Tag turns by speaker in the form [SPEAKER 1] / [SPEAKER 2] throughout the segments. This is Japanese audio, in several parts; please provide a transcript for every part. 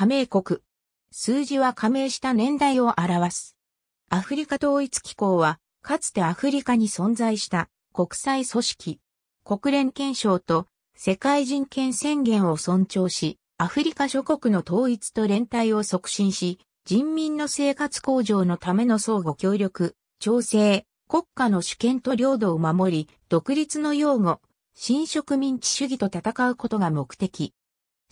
[SPEAKER 1] 加盟国。数字は加盟した年代を表す。アフリカ統一機構は、かつてアフリカに存在した国際組織。国連憲章と世界人権宣言を尊重し、アフリカ諸国の統一と連帯を促進し、人民の生活向上のための相互協力、調整、国家の主権と領土を守り、独立の擁護、新植民地主義と戦うことが目的。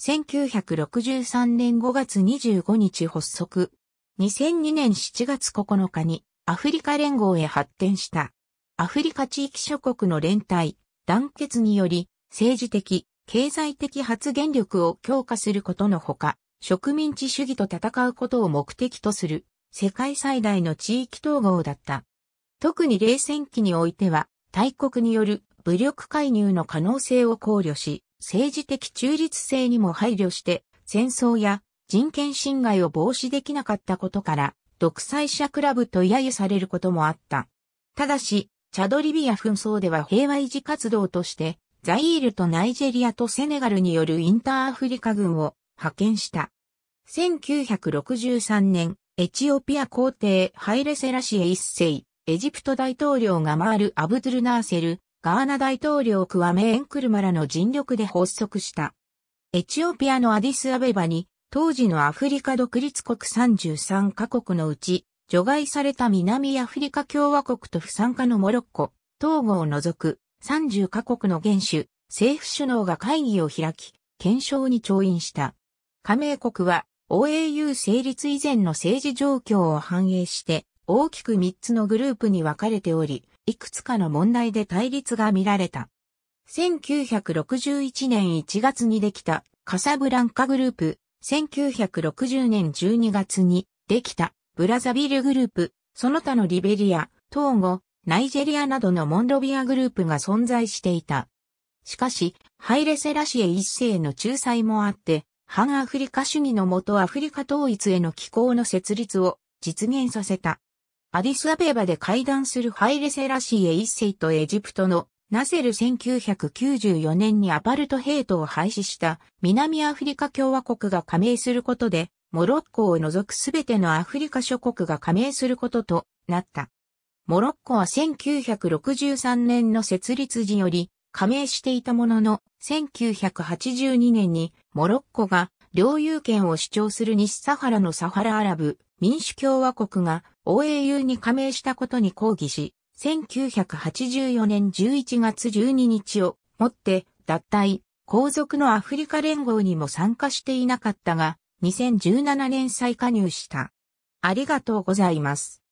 [SPEAKER 1] 1963年5月25日発足。2002年7月9日にアフリカ連合へ発展した。アフリカ地域諸国の連帯、団結により、政治的、経済的発言力を強化することのほか、植民地主義と戦うことを目的とする、世界最大の地域統合だった。特に冷戦期においては、大国による武力介入の可能性を考慮し、政治的中立性にも配慮して戦争や人権侵害を防止できなかったことから独裁者クラブと揶揄されることもあった。ただし、チャドリビア紛争では平和維持活動としてザイールとナイジェリアとセネガルによるインターアフリカ軍を派遣した。1963年、エチオピア皇帝ハイレセラシエ一世、エジプト大統領がマール・アブドゥルナーセル、ガーナ大統領クワメエンクルマラの尽力で発足した。エチオピアのアディスアベバに、当時のアフリカ独立国33カ国のうち、除外された南アフリカ共和国と不参加のモロッコ、東郷を除く30カ国の元首、政府首脳が会議を開き、検証に調印した。加盟国は OAU 成立以前の政治状況を反映して、大きく3つのグループに分かれており、いくつかの問題で対立が見られた。1961年1月にできたカサブランカグループ、1960年12月にできたブラザビルグループ、その他のリベリア、トーゴ、ナイジェリアなどのモンロビアグループが存在していた。しかし、ハイレセラシエ一世の仲裁もあって、反アフリカ主義のもとアフリカ統一への機構の設立を実現させた。アディスアベーバで会談するハイレセラシーエ一世とエジプトのナセル1994年にアパルトヘイトを廃止した南アフリカ共和国が加盟することで、モロッコを除くすべてのアフリカ諸国が加盟することとなった。モロッコは1963年の設立時より加盟していたものの、1982年にモロッコが領有権を主張する西サハラのサハラアラブ民主共和国が OAU に加盟したことに抗議し、1984年11月12日をもって脱退、皇族のアフリカ連合にも参加していなかったが、2017年再加入した。ありがとうございます。